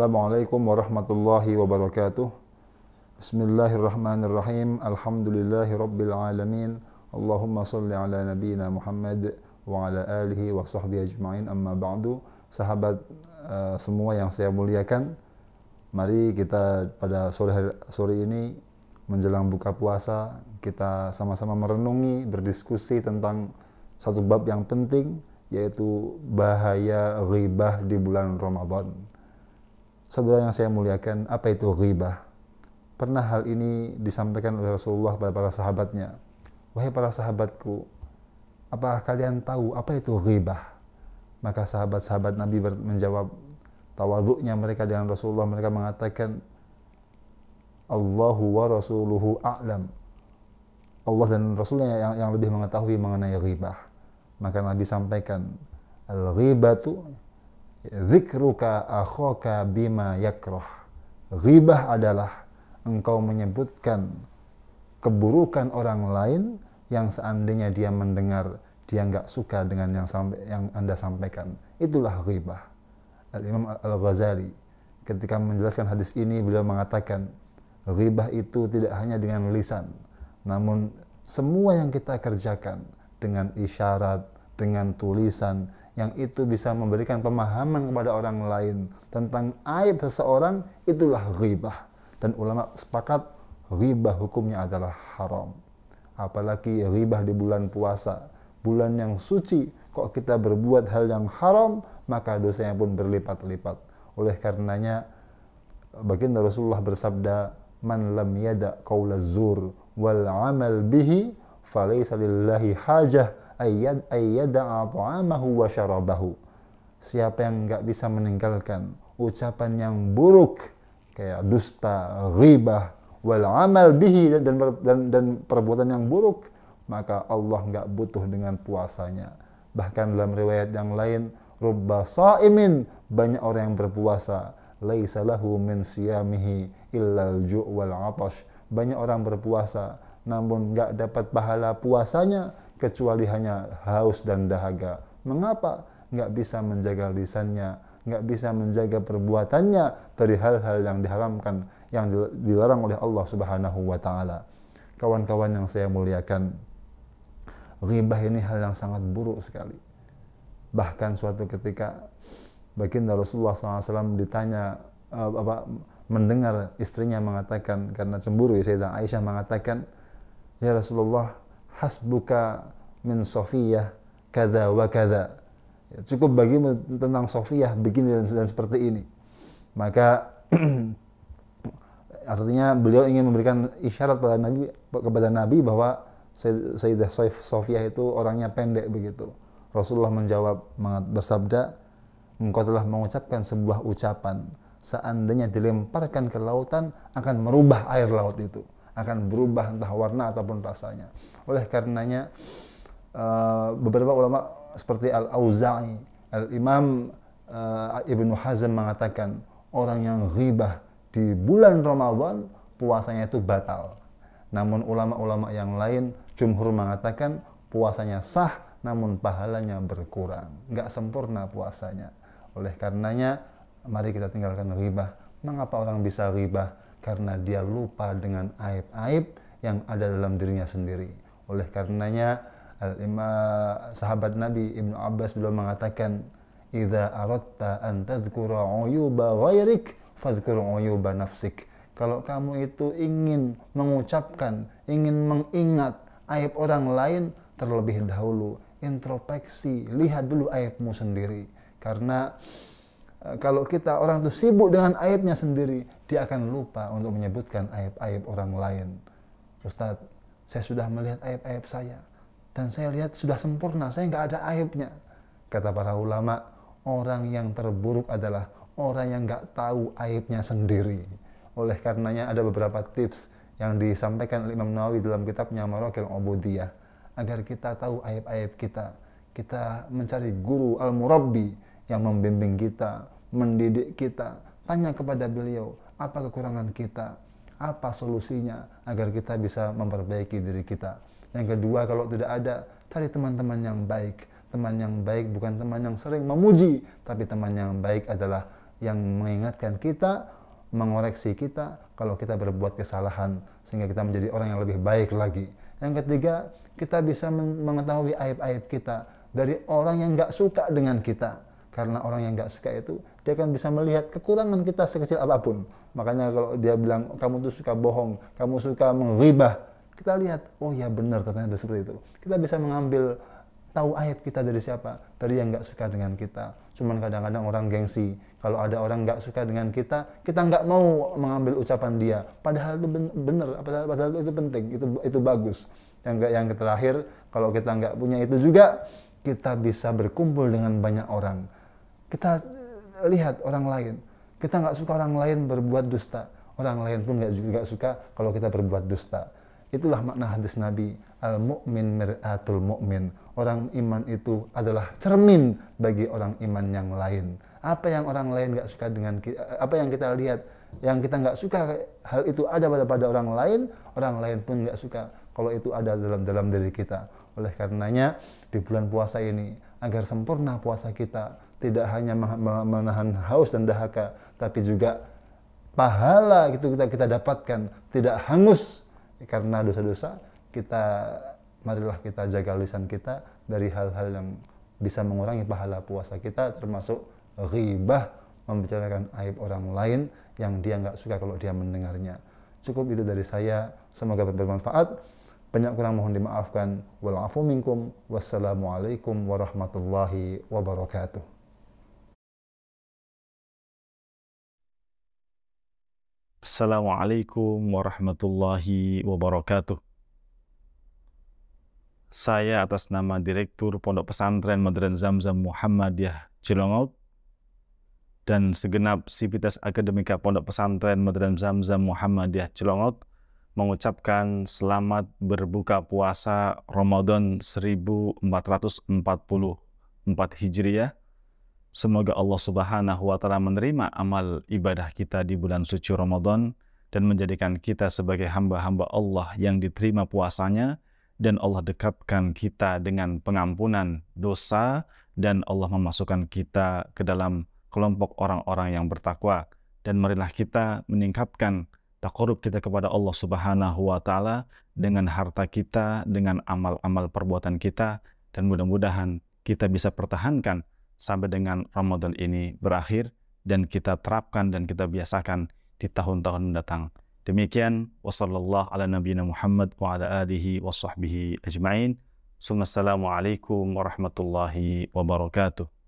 Assalamualaikum warahmatullahi wabarakatuh. Bismillahirrahmanirrahim. Alhamdulillahi rabbil alamin. Allahumma salli ala nabiyyina Muhammad wa ala alihi wa sahbihi ajma'in amma ba'du. Sahabat uh, semua yang saya muliakan, mari kita pada sore sore ini menjelang buka puasa kita sama-sama merenungi, berdiskusi tentang satu bab yang penting yaitu bahaya ghibah di bulan Ramadan. Saudara yang saya muliakan, apa itu ghibah? Pernah hal ini disampaikan oleh Rasulullah kepada para sahabatnya. Wahai para sahabatku, apa kalian tahu apa itu ghibah? Maka sahabat-sahabat Nabi menjawab tawaduknya mereka dengan Rasulullah. Mereka mengatakan, Allahu wa rasuluhu a'lam. Allah dan Rasulnya yang, yang lebih mengetahui mengenai ghibah. Maka Nabi sampaikan, Al-ghibatu Zikruka akhoka bima yakroh. Ghibah adalah engkau menyebutkan keburukan orang lain yang seandainya dia mendengar dia nggak suka dengan yang sampai yang anda sampaikan itulah ghibah al Imam Al Ghazali ketika menjelaskan hadis ini beliau mengatakan ghibah itu tidak hanya dengan lisan namun semua yang kita kerjakan dengan isyarat dengan tulisan yang itu bisa memberikan pemahaman kepada orang lain tentang aib seseorang itulah ghibah dan ulama sepakat ghibah hukumnya adalah haram apalagi ghibah di bulan puasa bulan yang suci kok kita berbuat hal yang haram maka dosanya pun berlipat-lipat oleh karenanya baginda Rasulullah bersabda man lam yada qaulaz zur wal amal bihi falaysa lillahi hajah ayyad ayyada'a ta'amahu wa syarabahu. Siapa yang nggak bisa meninggalkan ucapan yang buruk kayak dusta, ghibah, wal amal bihi dan dan dan perbuatan yang buruk, maka Allah nggak butuh dengan puasanya. Bahkan dalam riwayat yang lain, rubba saimin banyak orang yang berpuasa, laisa lahu min siyamihi illal ju' wal atash. Banyak orang berpuasa, namun nggak dapat pahala puasanya kecuali hanya haus dan dahaga. Mengapa nggak bisa menjaga lisannya, nggak bisa menjaga perbuatannya dari hal-hal yang diharamkan, yang dilarang oleh Allah Subhanahu wa Ta'ala? Kawan-kawan yang saya muliakan, ribah ini hal yang sangat buruk sekali. Bahkan suatu ketika baginda Rasulullah SAW ditanya eh, apa mendengar istrinya mengatakan karena cemburu ya Sayyidah Aisyah mengatakan Ya Rasulullah, hasbuka min Sofiyah kada wa kada. Ya, cukup bagimu tentang Sofiyah begini dan, dan seperti ini. Maka artinya beliau ingin memberikan isyarat kepada Nabi kepada Nabi bahwa Sayyidah Sofiyah itu orangnya pendek begitu. Rasulullah menjawab bersabda, engkau telah mengucapkan sebuah ucapan seandainya dilemparkan ke lautan akan merubah air laut itu akan berubah entah warna ataupun rasanya. Oleh karenanya eh, beberapa ulama seperti Al-Auza'i, Al-Imam uh, Ibnu Hazm mengatakan orang yang ghibah di bulan Ramadan puasanya itu batal. Namun ulama-ulama yang lain jumhur mengatakan puasanya sah namun pahalanya berkurang. Nggak sempurna puasanya. Oleh karenanya mari kita tinggalkan ghibah. Mengapa orang bisa ghibah? karena dia lupa dengan aib-aib yang ada dalam dirinya sendiri. Oleh karenanya sahabat Nabi Ibnu Abbas beliau mengatakan idza aradta an tadhkura uyuba ghairik fadhkur uyuba nafsik. Kalau kamu itu ingin mengucapkan, ingin mengingat aib orang lain terlebih dahulu introspeksi, lihat dulu aibmu sendiri karena Eh, kalau kita orang itu sibuk dengan aibnya sendiri, dia akan lupa untuk menyebutkan aib-aib orang lain. Ustadz, saya sudah melihat aib-aib saya dan saya lihat sudah sempurna, saya nggak ada aibnya. Kata para ulama, orang yang terburuk adalah orang yang nggak tahu aibnya sendiri. Oleh karenanya ada beberapa tips yang disampaikan oleh Imam Nawawi dalam kitabnya Marokil Obudiyah agar kita tahu aib-aib kita. Kita mencari guru al-murabbi yang membimbing kita, mendidik kita. Tanya kepada beliau, apa kekurangan kita, apa solusinya agar kita bisa memperbaiki diri kita. Yang kedua, kalau tidak ada, cari teman-teman yang baik. Teman yang baik bukan teman yang sering memuji, tapi teman yang baik adalah yang mengingatkan kita, mengoreksi kita kalau kita berbuat kesalahan sehingga kita menjadi orang yang lebih baik lagi. Yang ketiga, kita bisa mengetahui aib-aib kita dari orang yang gak suka dengan kita karena orang yang nggak suka itu, dia akan bisa melihat kekurangan kita sekecil apapun. Makanya kalau dia bilang, kamu tuh suka bohong, kamu suka mengribah, kita lihat, oh ya benar ternyata seperti itu. Kita bisa mengambil tahu ayat kita dari siapa? Dari yang nggak suka dengan kita. Cuman kadang-kadang orang gengsi. Kalau ada orang nggak suka dengan kita, kita nggak mau mengambil ucapan dia. Padahal itu benar, padahal, padahal itu penting, itu itu bagus. Yang yang terakhir, kalau kita nggak punya itu juga, kita bisa berkumpul dengan banyak orang kita eh, lihat orang lain. Kita nggak suka orang lain berbuat dusta. Orang lain pun nggak juga suka kalau kita berbuat dusta. Itulah makna hadis Nabi, al-mu'min mir'atul mu'min. Orang iman itu adalah cermin bagi orang iman yang lain. Apa yang orang lain nggak suka dengan kita, eh, apa yang kita lihat, yang kita nggak suka hal itu ada pada pada orang lain, orang lain pun nggak suka kalau itu ada dalam dalam diri kita. Oleh karenanya di bulan puasa ini agar sempurna puasa kita, tidak hanya menahan haus dan dahaga, tapi juga pahala gitu kita kita dapatkan, tidak hangus karena dosa-dosa. Kita marilah kita jaga lisan kita dari hal-hal yang bisa mengurangi pahala puasa kita termasuk ghibah membicarakan aib orang lain yang dia nggak suka kalau dia mendengarnya. Cukup itu dari saya, semoga bermanfaat. Banyak kurang mohon dimaafkan. Walafu minkum. Wassalamualaikum warahmatullahi wabarakatuh. Assalamualaikum warahmatullahi wabarakatuh. Saya atas nama Direktur Pondok Pesantren Modern Zamzam Muhammadiyah Cilongok dan segenap Sivitas Akademika Pondok Pesantren Modern Zamzam Muhammadiyah Cilongok mengucapkan selamat berbuka puasa Ramadan 1444 Hijriah Semoga Allah Subhanahu wa taala menerima amal ibadah kita di bulan suci Ramadan dan menjadikan kita sebagai hamba-hamba Allah yang diterima puasanya dan Allah dekatkan kita dengan pengampunan dosa dan Allah memasukkan kita ke dalam kelompok orang-orang yang bertakwa dan marilah kita meningkatkan takorub kita kepada Allah Subhanahu wa taala dengan harta kita, dengan amal-amal perbuatan kita dan mudah-mudahan kita bisa pertahankan sampai dengan Ramadan ini berakhir dan kita terapkan dan kita biasakan di tahun-tahun mendatang. Demikian wasallallahu ala nabiyina Muhammad wa ala alihi wa ajma'in. Assalamualaikum warahmatullahi wabarakatuh.